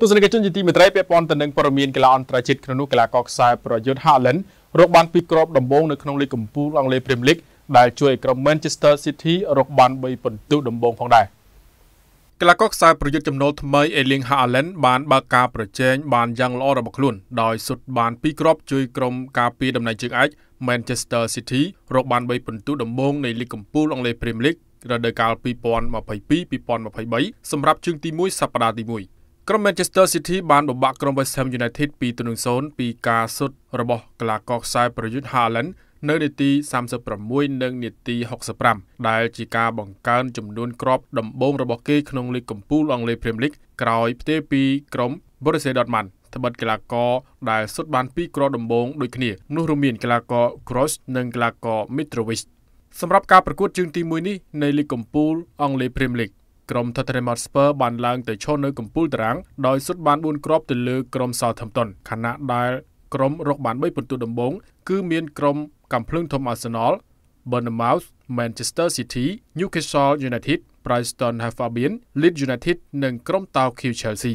ទស្សនិកជនជាទីមេត្រីពាក់ព័ន្ធទៅនឹងព័ត៌មានកីឡាអន្តរជាតិក្នុងនោះកីឡាករខ្សែប្រយុទ្ធ Haaland រកបានពីក្របដំបូងនៅក្នុងលីគកំពូលអង់គ្លេស Premier League ដែលជួយឲ្យក្រុម Manchester City រកបាន3ពិន្ទុដំបូងផងដែរកីឡាករខ្សែប្រយុទ្ធចំណូលថ្មី Erling Haaland បានបើកការប្រជែងបានយ៉ាងល្អរបស់ខ្លួន ដោយសុទ្ធបានពីក្របជួយក្រុមការពារដំណែងជើងឯក Manchester City រកបាន3ពិន្ទុដំបូងនៃលីគកំពូលអង់គ្លេស Premier League រដូវកាល2022-2023សម្រាប់ជើងទី1សប្តាហ៍ទី1ក្រុម Manchester City បានបំបាក់ក្រុម West Ham United 2-0ពីការសុទ្ធរបស់កីឡាករខ្សែប្រយុទ្ធ Haaland នៅនាទី36និងនាទី65ដែលជាការបង្កើនចំនួនគ្រាប់ដំបូងរបស់គេក្នុងលីគកំពូល អង់គ្លេស Premier League ក្រោយផ្ទេរពីក្រុម Borussia Dortmund ត្បិតកីឡាករដែលសុទ្ធបាន2គ្រាប់ដំបូងដូចគ្នានោះរួមមានកីឡាករ Kroos និងកីឡាករ Mitrovic សម្រាប់ការប្រកួតជើងទី1នេះនៃលីគកំពូលអង់គ្លេស Premier League ក្រុម Tottenham Hotspur បានឡើងទៅឈរនៅកំពូលតារាងដោយសុទ្ធបាន4គ្រាប់ទៅលើក្រុម Southampton ខណៈដែលក្រុមរកបាន3ពិន្ទុដំបូងគឺមានក្រុមកំភ្លើងធំ Arsenal, Bournemouth, Manchester City, Newcastle United, Brighton Hove Albion, Leeds United និងក្រុម Tau Kiel Chelsea